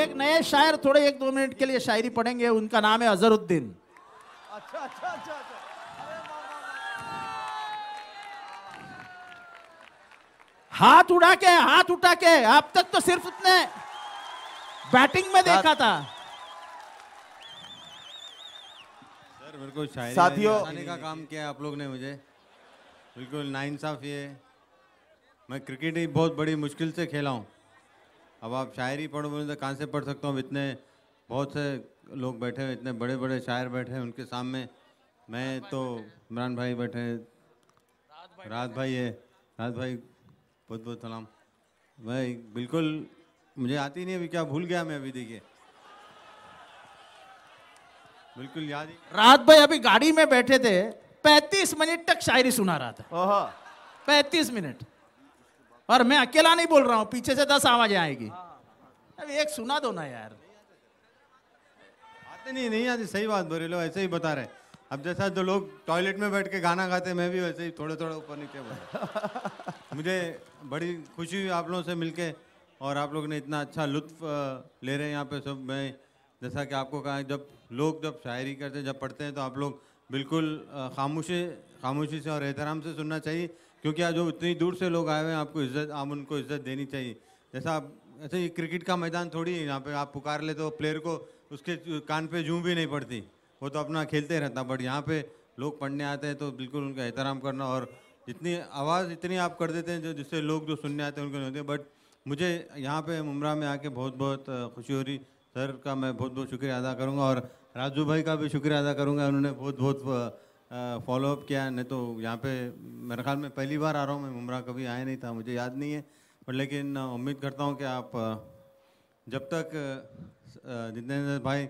एक नए शायर थोड़े एक दो मिनट के लिए शायरी पढ़ेंगे उनका नाम है अजहरुद्दीन अच्छा अच्छा अच्छा, अच्छा। हाथ उड़ा के हाथ उठा के अब तक तो सिर्फ उतने बैटिंग में देखा था सर मेरे को साथियों का काम किया आप लोग ने मुझे बिल्कुल नाइंसाफ ये मैं क्रिकेट ही बहुत बड़ी मुश्किल से खेला हूँ अब आप शायरी पढ़ो बोले तो कहाँ से पढ़ सकता हूँ इतने बहुत से लोग बैठे हैं इतने बड़े बड़े शायर बैठे हैं उनके सामने मैं तो इमरान भाई बैठे हैं राज भाई है राज भाई बहुत बहुत सलाम भाई बिल्कुल मुझे आती नहीं अभी क्या भूल गया मैं अभी देखिए बिल्कुल याद रात भाई अभी गाड़ी में बैठे थे 35 मिनट तक शायरी सुना रहा था 35 मिनट और मैं अकेला नहीं बोल रहा हूँ पीछे से दस आवाजें आएगी अब एक सुना दो ना यार आते नहीं नहीं आती सही बात बोल रहे ऐसे ही बता रहे अब जैसा जो लोग टॉयलेट में बैठ के गाना गाते मैं भी वैसे ही थोड़े थोड़े ऊपर नीचे बोल मुझे बड़ी खुशी हुई आप लोगों से मिलके और आप लोग ने इतना अच्छा लुत्फ ले रहे हैं यहाँ पे सब मैं जैसा कि आपको कहा जब लोग जब शायरी करते जब पढ़ते हैं तो आप लोग बिल्कुल खामोशी खामोशी से और एहतराम से सुनना चाहिए क्योंकि आज जो इतनी दूर से लोग आए हुए हैं आपको इज्जत आप उनको इज्जत देनी चाहिए जैसा आप ऐसे ये क्रिकेट का मैदान थोड़ी है यहाँ पे आप पुकार ले तो प्लेयर को उसके कान पे जूं भी नहीं पड़ती वो तो अपना खेलते रहता बट यहाँ पे लोग पढ़ने आते हैं तो बिल्कुल उनका एहतराम करना और इतनी आवाज़ इतनी आप कर देते हैं जो जिससे लोग जो सुनने आते हैं उनको नहीं होते बट मुझे यहाँ पर मुमरा में आके बहुत बहुत खुशी हो रही सर का मैं बहुत बहुत शुक्रिया अदा करूँगा और राजू भाई का भी शुक्रिया अदा करूँगा उन्होंने बहुत बहुत फॉलोअप किया नहीं तो यहाँ पे मेरे ख्याल में पहली बार आ रहा हूँ मैं मुमरा कभी आया नहीं था मुझे याद नहीं है पर लेकिन उम्मीद करता हूँ कि आप जब तक जितेंद्र भाई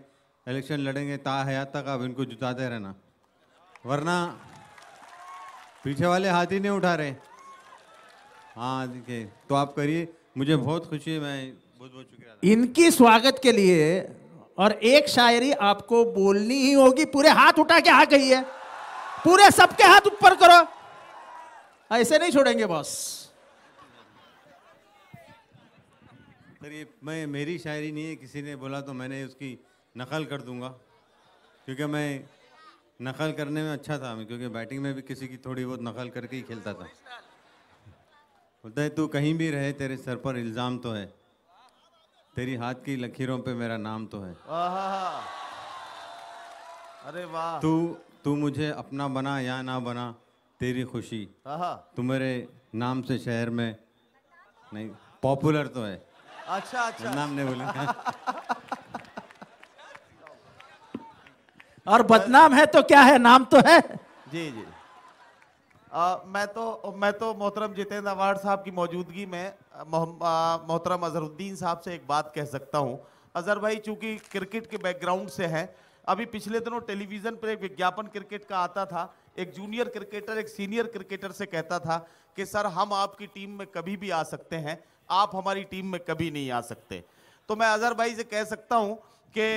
इलेक्शन लड़ेंगे ता हयात तक आप इनको जुटाते रहना वरना पीछे वाले हाथ ही नहीं उठा रहे हाँ देखिए तो आप करिए मुझे बहुत खुशी है मैं बहुत बहुत शुक्रिया इनकी स्वागत के लिए और एक शायरी आपको बोलनी ही होगी पूरे हाथ उठा के आ गई है पूरे सबके हाथ ऊपर करो ऐसे नहीं छोड़ेंगे बॉस मैं मेरी शायरी नहीं है किसी ने बोला तो मैंने उसकी नकल कर दूंगा क्योंकि मैं नकल करने में अच्छा था क्योंकि बैटिंग में भी किसी की थोड़ी बहुत नकल करके ही खेलता था बोलता है तू कहीं भी रहे तेरे सर पर इल्ज़ाम तो है तेरी हाथ की लकीरों पे मेरा नाम तो है अरे वाह तू तू मुझे अपना बना या ना बना तेरी खुशी तू मेरे नाम से शहर में नहीं पॉपुलर तो है अच्छा अच्छा नाम नहीं बोले और बदनाम है तो क्या है नाम तो है जी जी आ, मैं तो मैं तो मोहतरम जितेंद्र अवार्ड साहब की मौजूदगी में मोहतरम अजहरुद्दीन साहब से एक बात कह सकता हूँ अजहर भाई चूंकि क्रिकेट के बैकग्राउंड से हैं अभी पिछले दिनों टेलीविजन पर एक विज्ञापन क्रिकेट का आता था एक जूनियर क्रिकेटर एक सीनियर क्रिकेटर से कहता था कि सर हम आपकी टीम में कभी भी आ सकते हैं आप हमारी टीम में कभी नहीं आ सकते तो मैं अजहर भाई से कह सकता हूं कि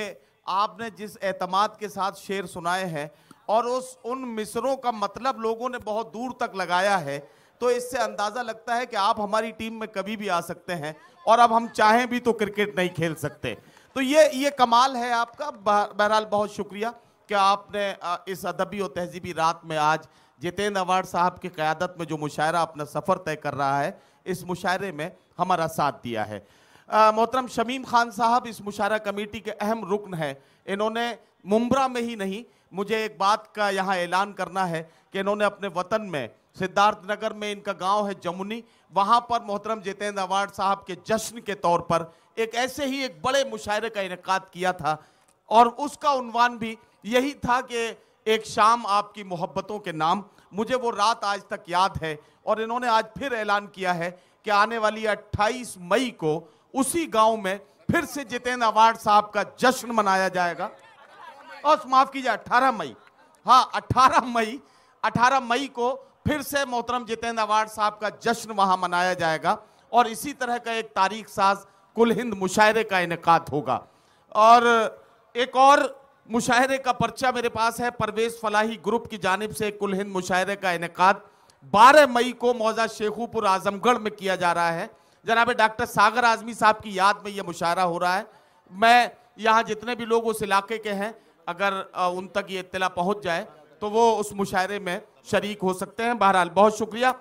आपने जिस एतमाद के साथ शेर सुनाए हैं और उस उन मिसरों का मतलब लोगों ने बहुत दूर तक लगाया है तो इससे अंदाज़ा लगता है कि आप हमारी टीम में कभी भी आ सकते हैं और अब हम चाहें भी तो क्रिकेट नहीं खेल सकते तो ये ये कमाल है आपका बहरहाल बहुत शुक्रिया कि आपने इस अदबी और तहजीबी रात में आज जितेंद्र अवार्ड साहब की क़्यादत में जो मुशायरा अपना सफ़र तय कर रहा है इस मुशायरे में हमारा साथ दिया है मोहतरम शमीम खान साहब इस मुशारा कमेटी के अहम रुकन हैं इन्होंने मुम्बरा में ही नहीं मुझे एक बात का यहाँ ऐलान करना है कि इन्होंने अपने वतन में सिद्धार्थ नगर में इनका गांव है जमुनी वहाँ पर मोहतरम जितेंद्र अवार्ड साहब के जश्न के तौर पर एक ऐसे ही एक बड़े मुशायरे का इनका किया था और उसका उनवान भी यही था कि एक शाम आपकी मोहब्बतों के नाम मुझे वो रात आज तक याद है और इन्होंने आज फिर ऐलान किया है कि आने वाली 28 मई को उसी गांव में फिर से जितेंद्र अवार्ड साहब का जश्न मनाया जाएगा और माफ कीजिए 18 मई हाँ 18 मई 18 मई को फिर से मोहतरम जितेंद्र अवार्ड साहब का जश्न वहां मनाया जाएगा और इसी तरह का एक तारीख साज कुल हिंद मुशायरे का इनका होगा और एक और मुशायरे का पर्चा मेरे पास है परवेज फलाही ग्रुप की जानब से कुल हिंद मुशायरे का इनका बारह मई को मौजा शेखूपुर आजमगढ़ में किया जा रहा है जनाब डॉक्टर सागर आजमी साहब की याद में यह मुशायरा हो रहा है मैं यहाँ जितने भी लोग उस इलाके के हैं अगर उन तक ये इतला पहुँच जाए तो वो उस मुशायरे में शरीक हो सकते हैं बहरहाल बहुत शुक्रिया